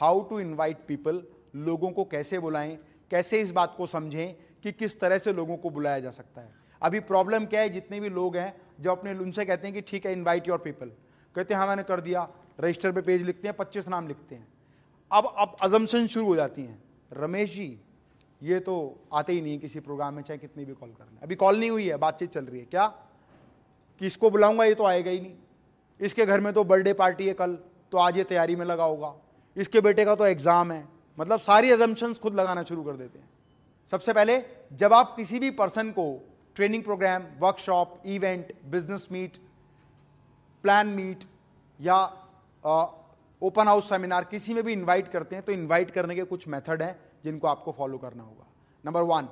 how to invite people लोगों को कैसे बुलाएं कैसे इस बात को समझें कि किस तरह से लोगों को बुलाया जा सकता है अभी प्रॉब्लम क्या है जितने भी लोग हैं जब अपने उनसे कहते हैं कि ठीक है इन्वाइट योर पीपल कहते हैं हाँ मैंने कर दिया रजिस्टर पे पेज लिखते हैं पच्चीस नाम लिखते हैं अब अब अजमसन शुरू हो जाती हैं रमेश जी ये तो आते ही नहीं किसी प्रोग्राम में चाहे कितनी भी कॉल कर लें अभी कॉल नहीं हुई है बातचीत चल रही है क्या कि इसको बुलाऊंगा ये तो आएगा ही नहीं इसके घर में तो बर्थडे पार्टी है कल तो आज ये तैयारी में लगा होगा इसके बेटे का तो एग्ज़ाम है मतलब सारी एजम्पन्स खुद लगाना शुरू कर देते हैं सबसे पहले जब आप किसी भी पर्सन को training program workshop event business meet plan meet या ओपन हाउस सेमिनार किसी में भी इनवाइट करते हैं तो इनवाइट करने के कुछ मेथड हैं जिनको आपको फॉलो करना होगा number one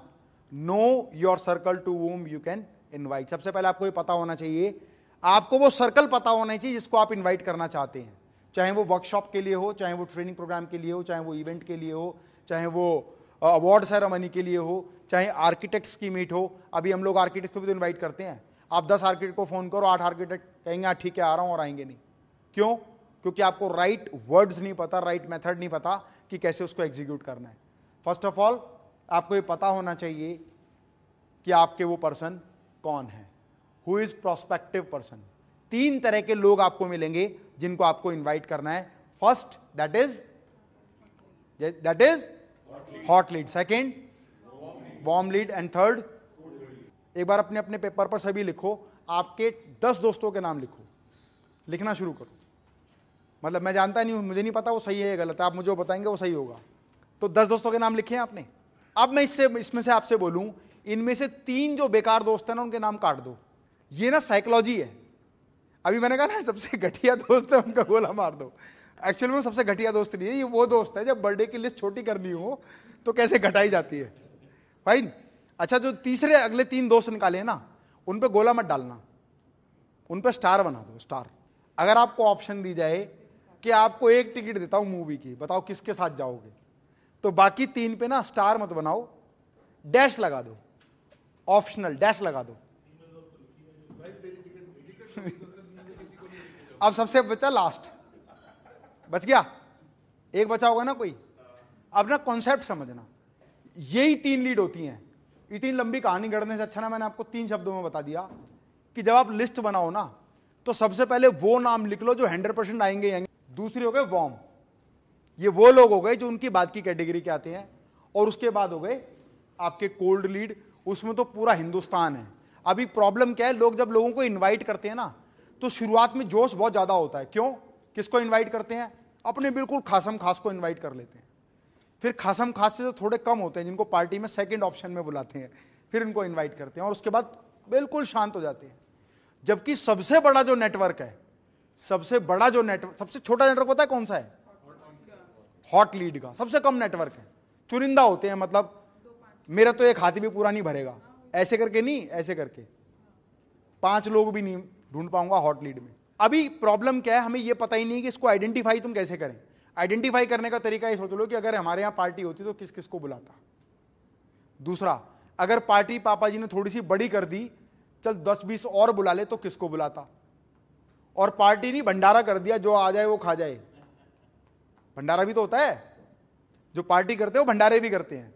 know your circle to whom you can invite सबसे पहले आपको ये पता होना चाहिए आपको वो सर्कल पता होना चाहिए जिसको आप इनवाइट करना चाहते हैं चाहे वो वर्कशॉप के लिए हो चाहे वो ट्रेनिंग प्रोग्राम के लिए हो चाहे वो इवेंट के लिए हो चाहे वो अवार्ड सेरेमनी के लिए हो चाहे आर्किटेक्ट्स की मीट हो अभी हम लोग आर्किटेक्ट को भी तो इन्वाइट करते हैं आप दस आर्किटेक्ट को फ़ोन करो आठ आर्किटेक्ट कहेंगे हाँ ठीक है आ रहा हूँ और आएंगे नहीं क्यों क्योंकि आपको राइट वर्ड्स नहीं पता राइट मेथड नहीं पता कि कैसे उसको एग्जीक्यूट करना है फर्स्ट ऑफ ऑल आपको ये पता होना चाहिए कि आपके वो पर्सन कौन है हु इज़ प्रोस्पेक्टिव पर्सन तीन तरह के लोग आपको मिलेंगे जिनको आपको इनवाइट करना है first that is that is hot lead second warm lead and third एक बार अपने अपने पेपर पर सभी लिखो आपके दस दोस्तों के नाम लिखो लिखना शुरू करो मतलब मैं जानता नहीं हूं मुझे नहीं पता वो सही है या गलत है आप मुझे बताएंगे वो सही होगा तो दस दोस्तों के नाम लिखे हैं आपने अब मैं इससे इसमें से आपसे बोलूं इनमें से तीन जो बेकार दोस्त हैं ना उनके नाम काट दो ये ना साइकोलॉजी है अभी मैंने कहा ना सबसे घटिया दोस्त है उनका गोला मार दो एक्चुअली में सबसे घटिया दोस्त नहीं है ये वो दोस्त है जब बर्थडे की लिस्ट छोटी करनी हो तो कैसे घटाई जाती है फाइन अच्छा जो तीसरे अगले तीन दोस्त निकाले ना उन पर गोला मत डालना उन पर स्टार बना दो स्टार अगर आपको ऑप्शन दी जाए कि आपको एक टिकट देता हूँ मूवी की बताओ किसके साथ जाओगे तो बाकी तीन पे ना स्टार मत बनाओ डैश लगा दो ऑप्शनल डैश लगा दो अब सबसे बचा लास्ट बच गया एक बचा होगा ना कोई अब ना कॉन्सेप्ट समझना यही तीन लीड होती हैं इतनी लंबी कहानी गढ़ने से अच्छा ना मैंने आपको तीन शब्दों में बता दिया कि जब आप लिस्ट बनाओ ना तो सबसे पहले वो नाम लिख लो जो हंड्रेड परसेंट आएंगे आएंगे दूसरे हो गए वॉम ये वो लोग हो गए जो उनकी बात की कैटेगरी के आते हैं और उसके बाद हो गए आपके कोल्ड लीड उसमें तो पूरा हिंदुस्तान है अभी प्रॉब्लम क्या है लोग जब लोगों को इन्वाइट करते हैं ना तो शुरुआत में जोश बहुत ज़्यादा होता है क्यों किसको इन्वाइट करते हैं अपने बिल्कुल खासम खास को इन्वाइट कर लेते हैं फिर खासम खास से जो तो थोड़े कम होते हैं जिनको पार्टी में सेकंड ऑप्शन में बुलाते हैं फिर इनको इन्वाइट करते हैं और उसके बाद बिल्कुल शांत हो जाते हैं जबकि सबसे बड़ा जो नेटवर्क है सबसे बड़ा जो नेटवर्क सबसे छोटा नेटवर्क पता है कौन सा है हॉट लीड का सबसे कम नेटवर्क है चुनिंदा होते हैं मतलब मेरा तो एक हाथी भी पूरा नहीं भरेगा ऐसे करके नहीं ऐसे करके पांच लोग भी नहीं ढूंढ पाऊंगा हॉट लीड में अभी प्रॉब्लम क्या है हमें यह पता ही नहीं कि इसको आइडेंटिफाई तुम कैसे करें आइडेंटिफाई करने का तरीका ये सोच लो कि अगर हमारे यहाँ पार्टी होती तो किस किस को बुलाता दूसरा अगर पार्टी पापा जी ने थोड़ी सी बड़ी कर दी चल दस बीस और बुला ले तो किसको बुलाता और पार्टी नहीं भंडारा कर दिया जो आ जाए वो खा जाए भंडारा भी तो होता है जो पार्टी करते हैं वो भंडारे भी करते हैं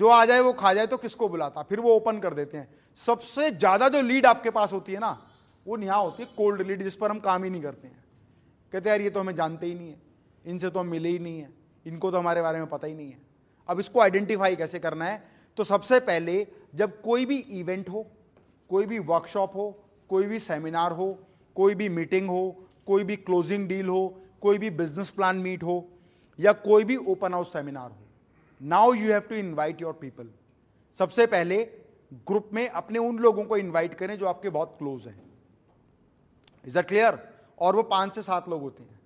जो आ जाए वो खा जाए तो किसको बुलाता फिर वो ओपन कर देते हैं सबसे ज्यादा जो लीड आपके पास होती है ना वो यहाँ होती है कोल्ड लीड जिस पर हम काम ही नहीं करते हैं कहते यार ये तो हमें जानते ही नहीं है इनसे तो हम मिले ही नहीं है इनको तो हमारे बारे में पता ही नहीं है अब इसको आइडेंटिफाई कैसे करना है तो सबसे पहले जब कोई भी इवेंट हो कोई भी वर्कशॉप हो कोई भी सेमिनार हो कोई भी मीटिंग हो कोई भी क्लोजिंग डील हो कोई भी बिजनेस प्लान मीट हो या कोई भी ओपन हाउस सेमिनार हो now you have to invite your people सबसे पहले ग्रुप में अपने उन लोगों को इन्वाइट करें जो आपके बहुत क्लोज हैं इज दैट क्लियर और वो पांच से सात लोग होते हैं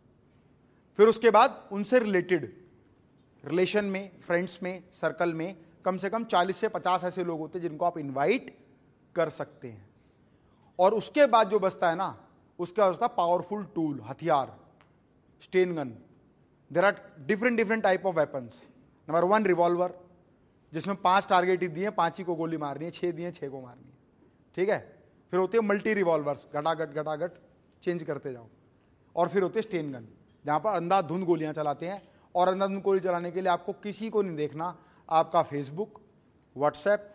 फिर उसके बाद उनसे रिलेटेड रिलेशन में फ्रेंड्स में सर्कल में कम से कम 40 से 50 ऐसे लोग होते हैं जिनको आप इनवाइट कर सकते हैं और उसके बाद जो बचता है ना उसका होता है पावरफुल टूल हथियार Sten gun there are different different type of weapons number one revolver जिसमें पांच टारगेट ही दिए पांच ही को गोली मारनी है छह दिए छः को मारनी है ठीक है फिर होते हैं मल्टी रिवॉल्वर्स घटाघट घटाघट चेंज करते जाओ और फिर होते स्टेन गन जहाँ पर अंधाधुंध गोलियाँ चलाते हैं और अंधाधुंध गोली चलाने के लिए आपको किसी को नहीं देखना आपका फेसबुक व्हाट्सएप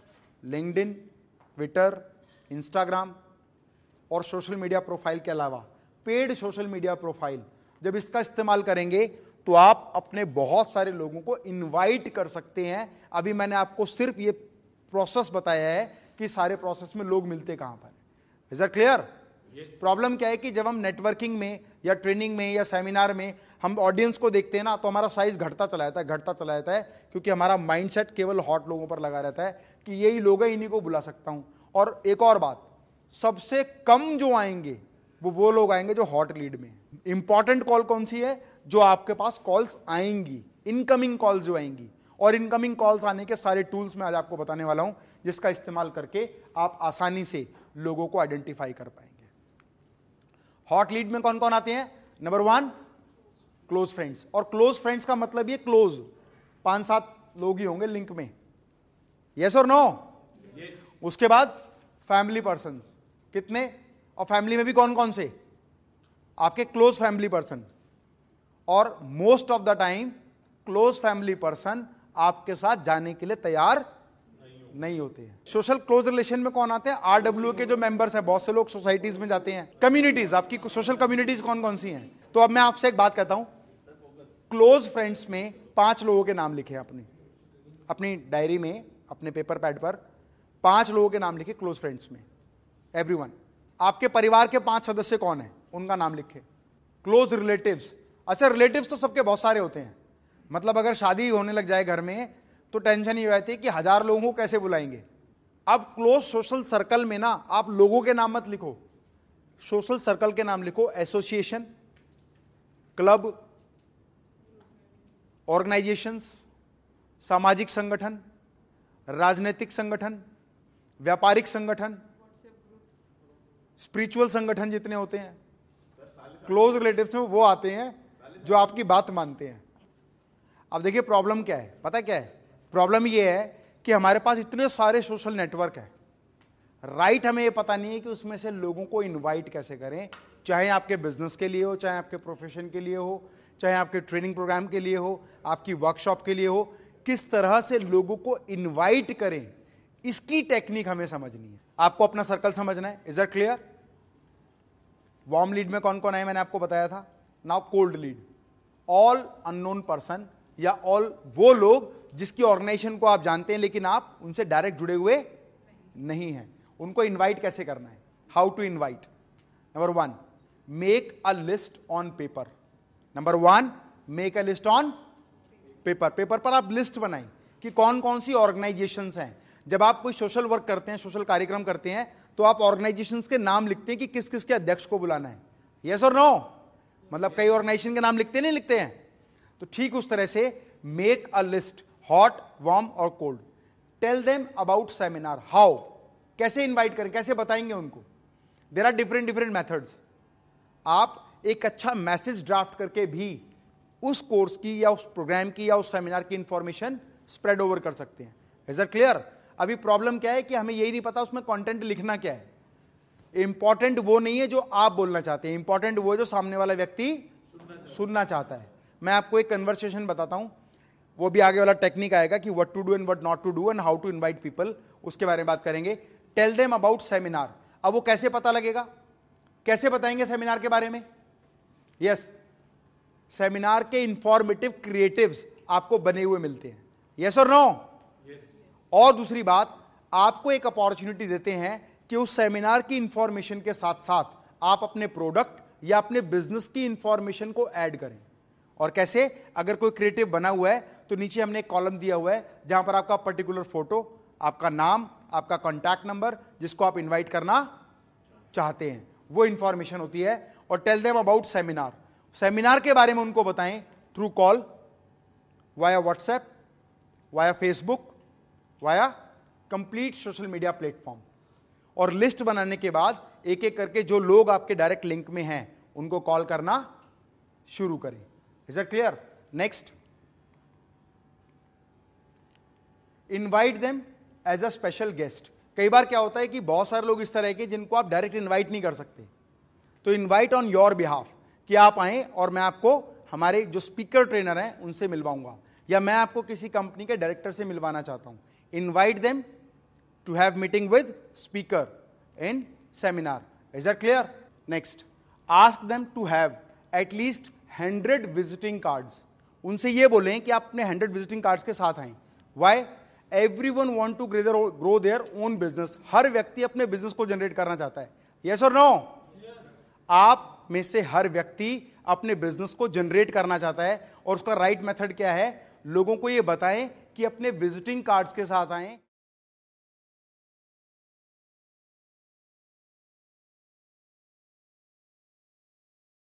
इन ट्विटर इंस्टाग्राम और सोशल मीडिया प्रोफाइल के अलावा पेड सोशल मीडिया प्रोफाइल जब इसका इस्तेमाल करेंगे तो आप अपने बहुत सारे लोगों को इनवाइट कर सकते हैं अभी मैंने आपको सिर्फ ये प्रोसेस बताया है कि सारे प्रोसेस में लोग मिलते कहाँ पर इज क्लियर प्रॉब्लम क्या है कि जब हम नेटवर्किंग में या ट्रेनिंग में या सेमिनार में हम ऑडियंस को देखते हैं ना तो हमारा साइज घटता चला जाता है घटता चला जाता है क्योंकि हमारा माइंडसेट केवल हॉट लोगों पर लगा रहता है कि यही लोग हैं इन्हीं को बुला सकता हूं और एक और बात सबसे कम जो आएंगे वो वो लोग आएंगे जो हॉट लीड में इंपॉर्टेंट कॉल कौन सी है जो आपके पास कॉल्स आएंगी इनकमिंग कॉल्स जो आएंगी और इनकमिंग कॉल्स आने के सारे टूल्स मैं आज आपको बताने वाला हूं जिसका इस्तेमाल करके आप आसानी से लोगों को आइडेंटिफाई कर पाएंगे हॉट लीड में कौन कौन आते हैं नंबर वन क्लोज फ्रेंड्स और क्लोज फ्रेंड्स का मतलब ये क्लोज पांच सात लोग ही होंगे लिंक में यस और नो उसके बाद फैमिली पर्सन कितने और फैमिली में भी कौन कौन से आपके क्लोज फैमिली पर्सन और most of the time close family person आपके साथ जाने के लिए तैयार नहीं होते हैं सोशल क्लोज रिलेशन में कौन आते हैं आरडब्ल्यू के जो मेंबर्स हैं बहुत से लोग सोसाइटीज में जाते हैं कम्युनिटीज आपकी सोशल कम्युनिटीज कौन कौन सी हैं तो अब मैं आपसे एक बात कहता हूं क्लोज फ्रेंड्स में पांच लोगों के नाम लिखे अपने अपनी डायरी में अपने पेपर पैड पर पांच लोगों के नाम लिखे क्लोज फ्रेंड्स में एवरी आपके परिवार के पांच सदस्य कौन है उनका नाम लिखे क्लोज रिलेटिव्स अच्छा रिलेटिव्स तो सबके बहुत सारे होते हैं मतलब अगर शादी होने लग जाए घर में तो टेंशन ये रहती है कि हज़ार लोगों को कैसे बुलाएंगे अब क्लोज सोशल सर्कल में ना आप लोगों के नाम मत लिखो सोशल सर्कल के नाम लिखो एसोसिएशन क्लब ऑर्गेनाइजेशंस सामाजिक संगठन राजनीतिक संगठन व्यापारिक संगठन स्पिरिचुअल संगठन जितने होते हैं क्लोज रिलेटिव्स में वो आते हैं जो आपकी बात मानते हैं अब देखिए प्रॉब्लम क्या है पता क्या है प्रॉब्लम ये है कि हमारे पास इतने सारे सोशल नेटवर्क हैं राइट right हमें ये पता नहीं है कि उसमें से लोगों को इनवाइट कैसे करें चाहे आपके बिजनेस के लिए हो चाहे आपके प्रोफेशन के लिए हो चाहे आपके ट्रेनिंग प्रोग्राम के लिए हो आपकी वर्कशॉप के लिए हो किस तरह से लोगों को इनवाइट करें इसकी टेक्निक हमें समझनी है आपको अपना सर्कल समझना है is that clear warm lead में कौन कौन आए मैंने आपको बताया था now cold lead all unknown person या ऑल वो लोग जिसकी ऑर्गेनाइजेशन को आप जानते हैं लेकिन आप उनसे डायरेक्ट जुड़े हुए नहीं हैं उनको इनवाइट कैसे करना है how to invite number one make a list on paper number one make a list on paper paper पर आप लिस्ट बनाएं कि कौन कौन सी ऑर्गेनाइजेशन हैं जब आप कोई सोशल वर्क करते हैं सोशल कार्यक्रम करते हैं तो आप ऑर्गेनाइजेशन के नाम लिखते हैं कि किस किस के अध्यक्ष को बुलाना है यस और नो मतलब कई ऑर्गेनाइजेशन के नाम लिखते नहीं लिखते हैं तो ठीक उस तरह से make a list hot warm और cold tell them about seminar how कैसे इनवाइट करें कैसे बताएंगे उनको there are different different methods आप एक अच्छा मैसेज ड्राफ्ट करके भी उस कोर्स की या उस प्रोग्राम की या उस सेमिनार की इंफॉर्मेशन स्प्रेड ओवर कर सकते हैं इज आर क्लियर अभी प्रॉब्लम क्या है कि हमें यही नहीं पता उसमें कंटेंट लिखना क्या है इंपॉर्टेंट वो नहीं है जो आप बोलना चाहते हैं इंपॉर्टेंट वो है जो सामने वाला व्यक्ति सुनना चाहता है मैं आपको एक कन्वर्सेशन बताता हूं वो भी आगे वाला टेक्निक आएगा कि what to do and what not to do and how to invite people उसके बारे में बात करेंगे टेल देम अबाउट सेमिनार अब वो कैसे पता लगेगा कैसे बताएंगे सेमिनार के बारे में यस yes, सेमिनार के इंफॉर्मेटिव क्रिएटिव्स आपको बने हुए मिलते हैं यस और नो और दूसरी बात आपको एक अपॉर्चुनिटी देते हैं कि उस सेमिनार की इंफॉर्मेशन के साथ साथ आप अपने प्रोडक्ट या अपने बिजनेस की इंफॉर्मेशन को ऐड करें और कैसे अगर कोई क्रिएटिव बना हुआ है तो नीचे हमने एक कॉलम दिया हुआ है जहां पर आपका पर्टिकुलर फोटो आपका नाम आपका कॉन्टैक्ट नंबर जिसको आप इन्वाइट करना चाहते हैं वो इंफॉर्मेशन होती है और tell them about seminar seminar के बारे में उनको बताएं through call via WhatsApp via Facebook via complete social media platform और लिस्ट बनाने के बाद एक एक करके जो लोग आपके डायरेक्ट लिंक में हैं उनको कॉल करना शुरू करें is it clear next invite them as a special guest कई बार क्या होता है कि बहुत सारे लोग इस तरह के जिनको आप डायरेक्ट इनवाइट नहीं कर सकते तो इनवाइट ऑन योर बिहाफ कि आप आए और मैं आपको हमारे जो स्पीकर ट्रेनर हैं उनसे मिलवाऊंगा या मैं आपको किसी कंपनी के डायरेक्टर से मिलवाना चाहता हूं invite them to have meeting with speaker in seminar is are clear next ask them to have at least hundred visiting cards उनसे ये बोलें कि आप अपने हंड्रेड विजिटिंग कार्ड्स के साथ आए why everyone want to gather grow their own business हर व्यक्ति अपने बिजनेस को जनरेट करना चाहता है यस और नो आप में से हर व्यक्ति अपने बिजनेस को जनरेट करना चाहता है और उसका राइट right मेथड क्या है लोगों को ये बताएं कि अपने विजिटिंग कार्ड्स के साथ आएं